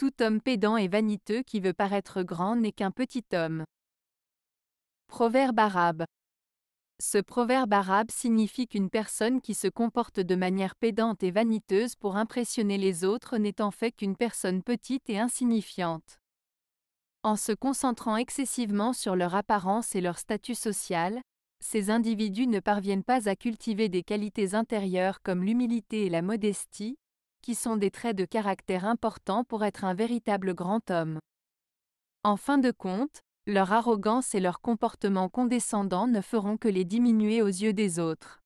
Tout homme pédant et vaniteux qui veut paraître grand n'est qu'un petit homme. Proverbe arabe. Ce proverbe arabe signifie qu'une personne qui se comporte de manière pédante et vaniteuse pour impressionner les autres n'est en fait qu'une personne petite et insignifiante. En se concentrant excessivement sur leur apparence et leur statut social, ces individus ne parviennent pas à cultiver des qualités intérieures comme l'humilité et la modestie, qui sont des traits de caractère importants pour être un véritable grand homme. En fin de compte, leur arrogance et leur comportement condescendant ne feront que les diminuer aux yeux des autres.